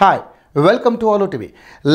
hi welcome to ఆలో TV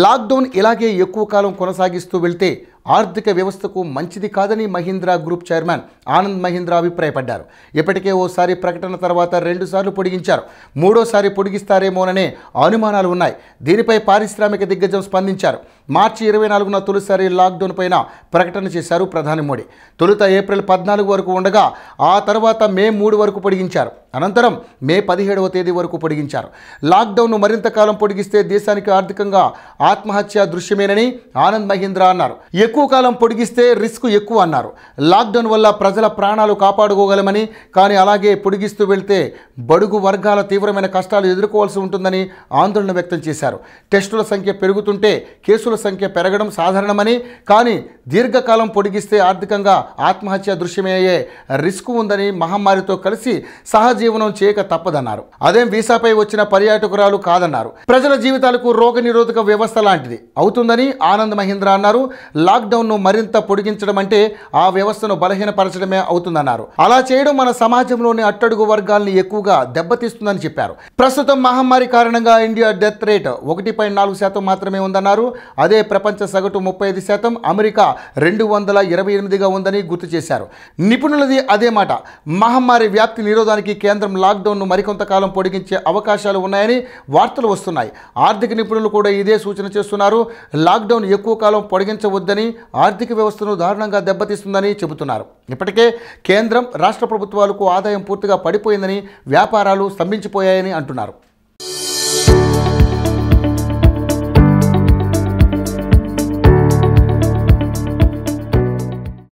lockdown ఇలాగే ఎక్కువ కాలం కొనసాగిస్తూ వెళ్తే ఆర్థిక వ్యవస్థకు మంచిది కాదని మహీంద్రా గ్రూప్ చైర్మన్ ఆనంద్ మహీంద్రా అభిప్రాయపడ్డారు ఇప్పటికే ఓసారి ప్రకటన తర్వాత రెండుసార్లు పొడిగించారు మూడోసారి పొడిగిస్తారేమోననే అనుమానాలు ఉన్నాయి దీనిపై పారిశ్రామిక దిగ్గజం స్పందించారు మార్చి ఇరవై నాలుగున తొలిసారి లాక్డౌన్ పైన ప్రకటన చేశారు ప్రధాని మోడీ తొలుత ఏప్రిల్ పద్నాలుగు వరకు ఉండగా ఆ తర్వాత మే మూడు వరకు పొడిగించారు అనంతరం మే పదిహేడవ తేదీ వరకు పొడిగించారు లాక్డౌన్ను మరింత కాలం పొడిగిస్తే దేశానికి ఆర్థికంగా ఆత్మహత్య దృశ్యమేనని ఆనంద్ మహీంద్రా అన్నారు ఎక్కువ కాలం పొడిగిస్తే రిస్క్ ఎక్కువ అన్నారు లాక్డౌన్ వల్ల ప్రజల ప్రాణాలు కాపాడుకోగలమని కానీ అలాగే పొడిగిస్తూ వెళ్తే బడుగు వర్గాల తీవ్రమైన కష్టాలు ఎదుర్కోవాల్సి ఉంటుందని ఆందోళన వ్యక్తం చేశారు టెస్టుల సంఖ్య పెరుగుతుంటే కేసుల సంఖ్య పెరగడం సాధారణమని కానీ దీర్ఘకాలం పొడిగిస్తే ఆర్థికంగా ఆత్మహత్య దృశ్యమయ్యే రిస్క్ ఉందని మహమ్మారితో కలిసి సహజీవనం చేయక తప్పదన్నారు అదేం వీసాపై వచ్చిన పర్యాటకురాలు కాదన్నారు ప్రజల జీవితాలకు రోగ వ్యవస్థ లాంటిది అవుతుందని ఆనంద్ మహీంద్ర అన్నారు లాక్ లాక్డౌన్ను మరింత పొడిగించడం అంటే ఆ వ్యవస్థను బలహీనపరచడమే అవుతుందన్నారు అలా చేయడం మన సమాజంలోని అట్టడుగు వర్గాల్ని ఎక్కువగా దెబ్బతీస్తుందని చెప్పారు ప్రస్తుతం మహమ్మారి కారణంగా ఇండియా డెత్ రేట్ ఒకటి నాలుగు శాతం మాత్రమే ఉందన్నారు అదే ప్రపంచ సగటు ముప్పై ఐదు శాతం అమెరికా రెండు వందల ఇరవై ఎనిమిదిగా ఉందని గుర్తు చేశారు నిపుణులది అదే మాట మహమ్మారి వ్యాప్తి నిరోధానికి కేంద్రం లాక్డౌన్ను మరికొంతకాలం పొడిగించే అవకాశాలు ఉన్నాయని వార్తలు వస్తున్నాయి ఆర్థిక నిపుణులు కూడా ఇదే సూచన చేస్తున్నారు లాక్డౌన్ ఎక్కువ కాలం పొడిగించవద్దని ఆర్థిక వ్యవస్థను దారుణంగా దెబ్బతీస్తుందని చెబుతున్నారు ఇప్పటికే కేంద్రం రాష్ట్ర ప్రభుత్వాలకు ఆదాయం పూర్తిగా పడిపోయిందని వ్యాపారాలు స్తంభించిపోయాయని అంటున్నారు